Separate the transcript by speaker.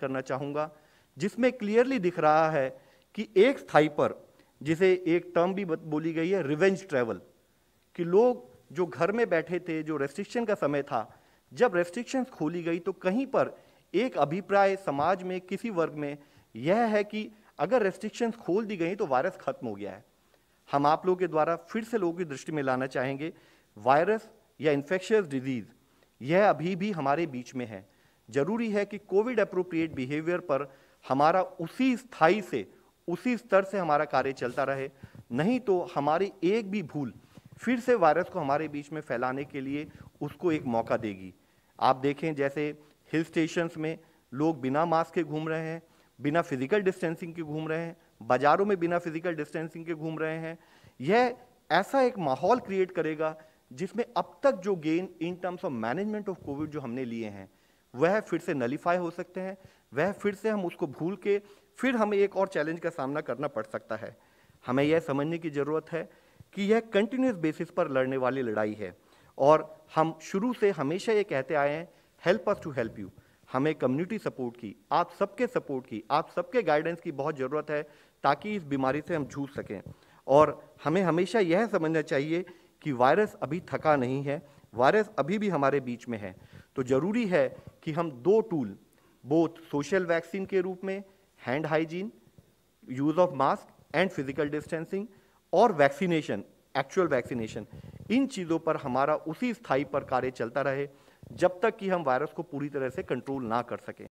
Speaker 1: करना चाहूँगा जिसमें क्लियरली दिख रहा है कि एक स्थाई पर जिसे एक टर्म भी बोली गई है रिवेंज ट्रैवल कि लोग जो घर में बैठे थे जो रेस्ट्रिक्शन का समय था जब रेस्ट्रिक्शन खोली गई तो कहीं पर एक अभिप्राय समाज में किसी वर्ग में यह है कि अगर रेस्ट्रिक्शन खोल दी गई तो वायरस खत्म हो गया है हम आप लोगों के द्वारा फिर से लोगों की दृष्टि में लाना चाहेंगे वायरस या इन्फेक्शियस डिजीज़ यह अभी भी हमारे बीच में है जरूरी है कि कोविड अप्रोप्रिएट बिहेवियर पर हमारा उसी स्थाई से उसी स्तर से हमारा कार्य चलता रहे नहीं तो हमारी एक भी भूल फिर से वायरस को हमारे बीच में फैलाने के लिए उसको एक मौका देगी आप देखें जैसे हिल स्टेशंस में लोग बिना मास्क के घूम रहे हैं बिना फिजिकल डिस्टेंसिंग के घूम रहे हैं बाज़ारों में बिना फिजिकल डिस्टेंसिंग के घूम रहे हैं यह ऐसा एक माहौल क्रिएट करेगा जिसमें अब तक जो gain in terms of management of Covid जो हमने लिए हैं वह फिर से नलीफाई हो सकते हैं वह फिर से हम उसको भूल के फिर हमें एक और चैलेंज का सामना करना पड़ सकता है हमें यह समझने की ज़रूरत है कि यह कंटिन्यूस बेसिस पर लड़ने वाली लड़ाई है और हम शुरू से हमेशा ये कहते आए हैं help us to help you हमें कम्युनिटी सपोर्ट की आप सबके सपोर्ट की आप सबके गाइडेंस की बहुत ज़रूरत है ताकि इस बीमारी से हम जूझ सकें और हमें हमेशा यह समझना चाहिए कि वायरस अभी थका नहीं है वायरस अभी भी हमारे बीच में है तो ज़रूरी है कि हम दो टूल बोथ सोशल वैक्सीन के रूप में hand hygiene use of mask and physical distancing और वैक्सीनेशन एक्चुअल वैक्सीनेशन इन चीज़ों पर हमारा उसी स्थाई पर कार्य चलता रहे जब तक कि हम वायरस को पूरी तरह से कंट्रोल ना कर सकें